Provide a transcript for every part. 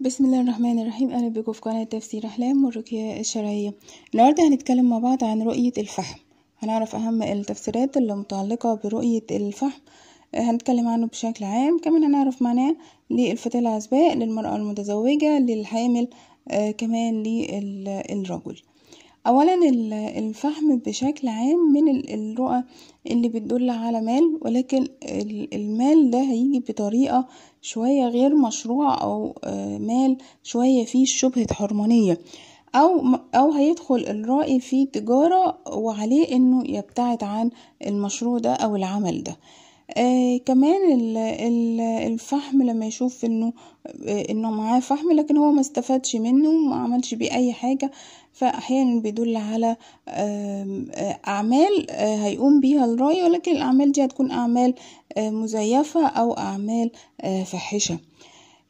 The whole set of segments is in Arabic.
بسم الله الرحمن الرحيم اهلا بكم في قناه تفسير احلام والرقيه الشرعيه النهارده هنتكلم مع بعض عن رؤيه الفحم هنعرف اهم التفسيرات اللي متعلقه برؤيه الفحم آه، هنتكلم عنه بشكل عام كمان هنعرف معناه للفتاه العزباء للمراه المتزوجه للحامل آه، كمان للرجل أولا الفهم بشكل عام من الرؤى اللي بتدل على مال ولكن المال ده هيجي بطريقة شوية غير مشروعة أو آه، مال شوية فيه شبهة حرمانية أو, أو هيدخل الرأي في تجارة وعليه إنه يبتعد عن المشروع ده أو العمل ده آه كمان الـ الـ الفحم لما يشوف انه آه انه معاه فحم لكن هو ما استفادش منه ما عملش بيه اي حاجه فأحيانا بيدل على آه، أعمال آه، هيقوم بيها الراي ولكن الأعمال دي هتكون أعمال آه، مزيفة أو أعمال فاحشة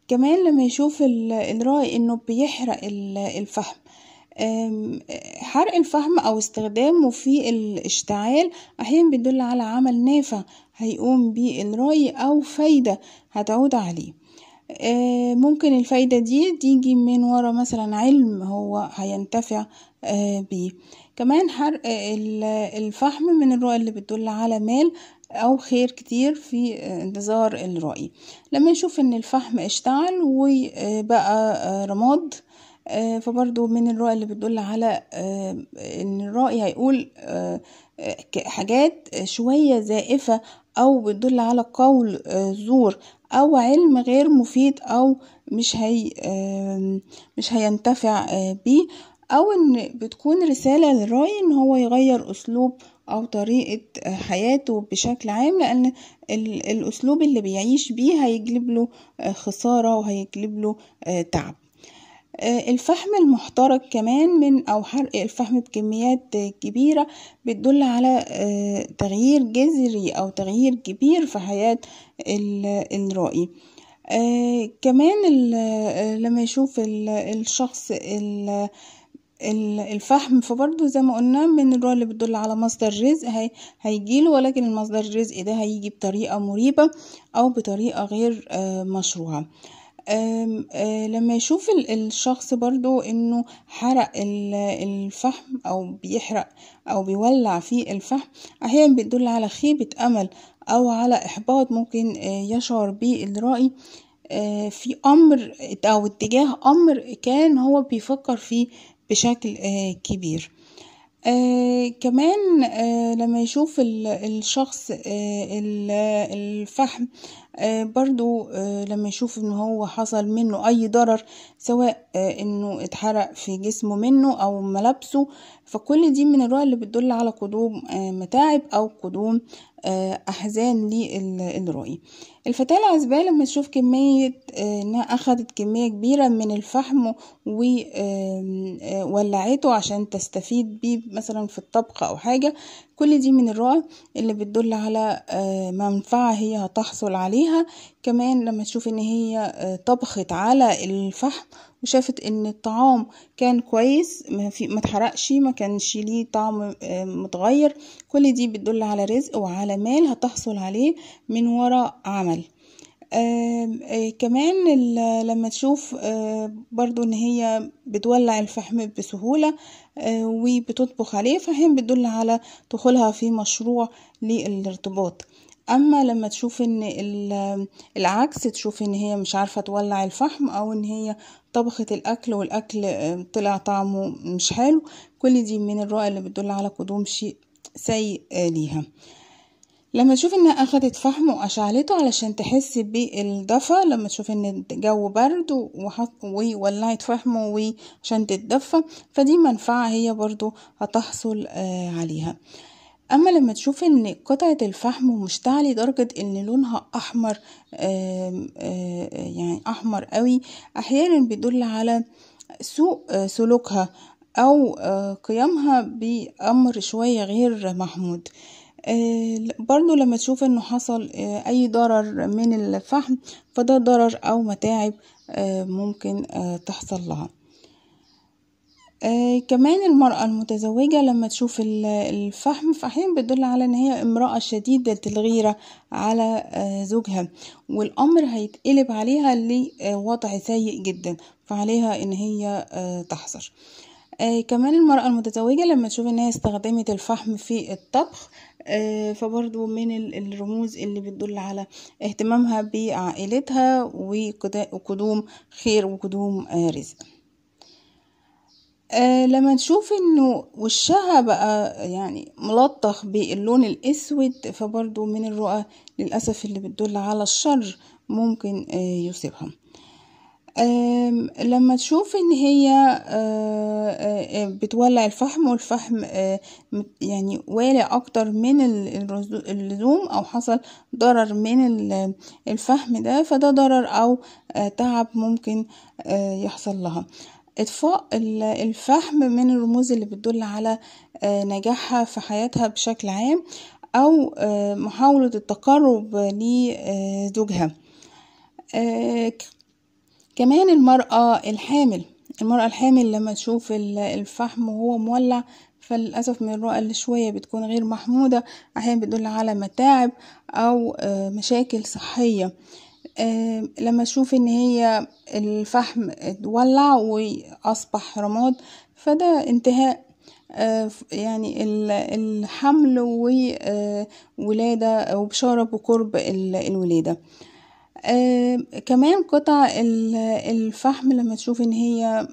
كمان لما يشوف الراي إنه بيحرق الفحم حرق الفحم او استخدامه في الاشتعال احيانا بيدل على عمل نافع هيقوم بيه الراي او فايده هتعود عليه آه، ممكن الفايدة دي تيجي من ورا مثلا علم هو هينتفع آه، بيه كمان حرق آه، الفحم من الرؤى اللي بتدل على مال او خير كتير في انتظار الرأي لما نشوف ان الفحم اشتعل وبقى رماد فبرضو من الرؤى اللي بتدل على ان الرأي هيقول حاجات شوية زائفة او بتدل على قول زور او علم غير مفيد او مش هي مش هينتفع آه، بيه او ان بتكون رسالة للراي ان هو يغير اسلوب او طريقة آه، حياته بشكل عام لان الاسلوب اللي بيعيش بيه هيجلب له آه، خسارة وهيجلب له تعب آه، الفحم المحترق كمان من أو حرق الفحم بكميات كبيرة بتدل على آه، تغيير جذري أو تغيير كبير في حياة الرائي آه، كمان لما يشوف الشخص الفحم فبرضه زي ما قلنا من الرؤى اللي بتدل على مصدر رزق هي هيجيله ولكن المصدر الرزق ده هيجي بطريقة مريبة أو بطريقة غير مشروعة آه، لما يشوف الشخص برضو انه حرق الفحم او بيحرق او بيولع في الفحم احيانا بتدل على خيبة امل او على احباط ممكن آه، يشعر به الرأي آه، في امر او اتجاه امر كان هو بيفكر فيه بشكل كبير آه كمان آه لما يشوف الشخص آه الفحم آه، برضو آه، لما يشوف ان هو حصل منه اي ضرر سواء آه، انه اتحرق في جسمه منه او ملابسه فكل دي من الرؤى اللي بتدل على قدوم متاعب او قدوم احزان للرؤي الفتاة العزباء لما تشوف كمية انها اخدت كمية كبيرة من الفحم وولعته عشان تستفيد بيه مثلا في الطبخ او حاجة كل دي من الرؤى اللي بتدل على آه، منفعة هي هتحصل عليها كمان لما تشوف ان هي آه، طبخت على الفحم وشافت ان الطعام كان كويس ما, في ما تحرقش ما كانش ليه طعم آه، متغير كل دي بتدل على رزق وعلى مال هتحصل عليه من وراء عمل آه، كمان لما تشوف آه، برضو ان هي بتولع الفحم بسهولة آه، وبتطبخ عليه فهم بتدل على دخولها في مشروع للارتباط اما لما تشوف ان العكس تشوف ان هي مش عارفة تولع الفحم او ان هي طبخت الاكل والاكل طلع طعمه مش حلو كل دي من الرؤى اللي بتدل على قدوم شيء سيء ليها لما تشوف انها اخدت فحم واشعلته علشان تحس بالدفى لما تشوف ان الجو برد وولعت فحم عشان تتدفى فدي منفعة هي برضو هتحصل آه، عليها اما لما تشوف ان قطعة الفحم مشتعلة لدرجة ان لونها احمر آه، آه، يعني احمر قوي احيانا بيدل على سوء سلوكها او قيامها بامر شوية غير محمود آه، برضو لما تشوف انه حصل آه، اي ضرر من الفحم فده ضرر او متاعب آه، ممكن تحصل لها كمان المرأة المتزوجة لما تشوف الفحم فحين بتدل على إن هي امرأة شديدة الغيرة على زوجها والأمر هيتقلب عليها لوضع سيء جدا فعليها إن هي تحذر آه كمان المرأة المتزوجة لما تشوف ان هي استخدمت الفحم في الطبخ آه فبرضو من الرموز اللي بتدل على اهتمامها بعائلتها وقدوم خير وقدوم آه رزق آه لما تشوف انه وشها بقى يعني ملطخ باللون الاسود فبرضو من الرؤى للأسف اللي بتدل على الشر ممكن آه يصيبها لما تشوف ان هي آه، آه، آه، بتولع الفحم والفحم يعني والع اكتر من اللزوم او حصل ضرر من الفحم ده فده ضرر او تعب ممكن يحصل لها اطفاء الفحم من الرموز اللي بتدل على نجاحها في حياتها بشكل عام او محاولة التقرب لزوجها كمان المرأة الحامل المرأة الحامل لما تشوف الفحم وهو مولع فللأسف من الرؤى اللي شوية بتكون غير محمودة أحيانا بتدل على متاعب أو آه، مشاكل صحية آه، لما تشوف ان هي الفحم اتولع واصبح رماد فده انتهاء آه، يعني الحمل وولادة وبشارة بقرب الولادة كمان قطع الفحم لما تشوف ان هي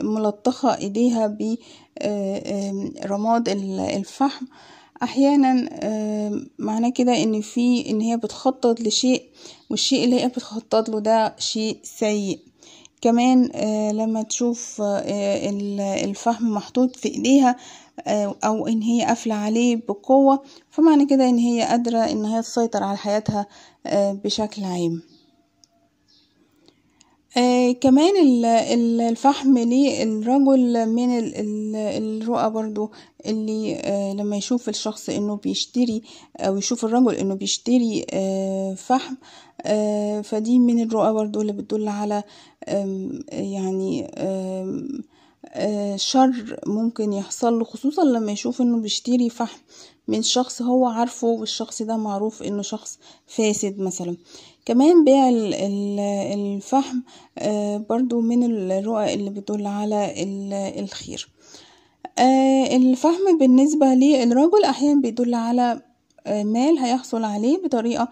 ملطخة ايديها برماد الفحم احيانا معناه كده ان في ان هي بتخطط لشيء والشيء اللي هي بتخطط له ده شيء سيء كمان آه، لما تشوف آه، الفحم محطوط في ايديها آه، او ان هي قافله عليه بقوه فمعنى كده ان هي قادره ان هي تسيطر على حياتها آه، بشكل عام آه كمان الفحم للرجل من الرؤى برضو اللي آه لما يشوف الشخص انه بيشتري او يشوف الرجل انه بيشتري آه فحم آه فدي من الرؤى برضو اللي بتدل على يعني آه، شر ممكن يحصل له خصوصا لما يشوف انه بيشتري فحم من شخص هو عارفه والشخص ده معروف انه شخص فاسد مثلا كمان بيع الفحم آه، برضو من الرؤى اللي بتدل على الخير آه، الفحم بالنسبة للرجل أحيانا بيدل على مال هيحصل عليه بطريقة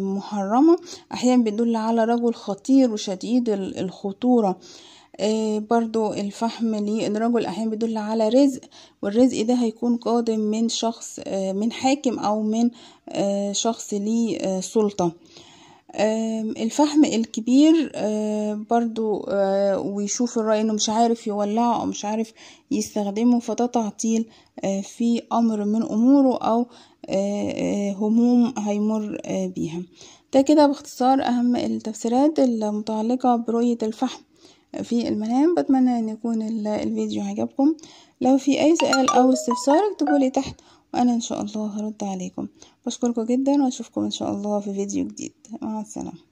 محرمة أحيانا بيدل على رجل خطير وشديد الخطورة آه، برضو الفحم للرجل أحيانا بيدل على رزق والرزق ده هيكون قادم من شخص آه، من حاكم أو من آه، شخص ليه سلطة الفحم الكبير برضو ويشوف الرأي انه مش عارف يولعه او مش عارف يستخدمه فده تعطيل في امر من اموره او هموم هيمر بيها ده كده باختصار اهم التفسيرات المتعلقة برؤية الفحم في المنام بتمنى ان يكون الفيديو عجبكم لو في اي سؤال او استفسار اكتبولي تحت وانا ان شاء الله هرد عليكم بشكركم جدا واشوفكم ان شاء الله في فيديو جديد مع السلامه